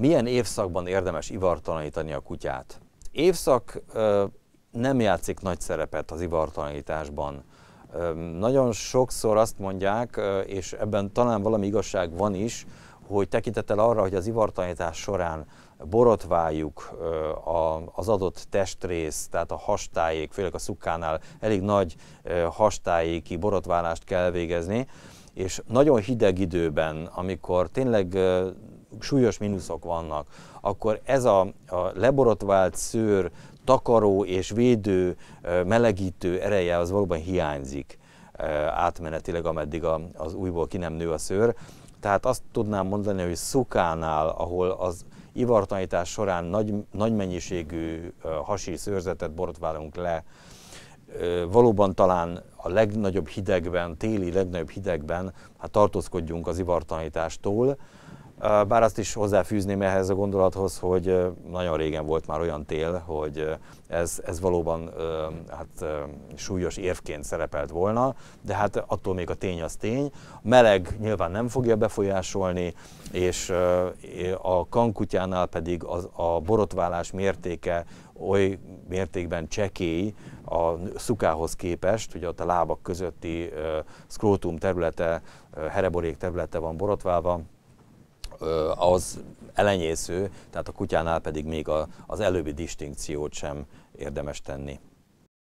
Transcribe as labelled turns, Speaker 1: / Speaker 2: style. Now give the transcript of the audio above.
Speaker 1: Milyen évszakban érdemes ivartalanítani a kutyát? Évszak nem játszik nagy szerepet az ivartalanításban. Nagyon sokszor azt mondják, és ebben talán valami igazság van is, hogy tekintettel arra, hogy az ivartalanítás során borotváljuk a az adott testrész, tehát a hastájék, főleg a szukkánál elég nagy hastájéki borotválást kell végezni, és nagyon hideg időben, amikor tényleg súlyos mínuszok vannak, akkor ez a, a leborotvált szőr takaró és védő, melegítő ereje az valóban hiányzik átmenetileg, ameddig a, az újból ki nem nő a szőr. Tehát azt tudnám mondani, hogy szukánál, ahol az ivartanítás során nagy, nagy mennyiségű hasi szőrzetet borotválunk le, valóban talán a legnagyobb hidegben, téli legnagyobb hidegben hát tartózkodjunk az ivartanítástól, bár azt is hozzáfűzném ehhez a gondolathoz, hogy nagyon régen volt már olyan tél, hogy ez, ez valóban hát, súlyos érvként szerepelt volna, de hát attól még a tény az tény. meleg nyilván nem fogja befolyásolni, és a kankutyánál pedig az, a borotválás mértéke oly mértékben csekély a szukához képest, hogy ott a lábak közötti szkrótum területe, hereborék területe van borotválva, az elenyésző, tehát a kutyánál pedig még az előbbi distinkciót sem érdemes tenni.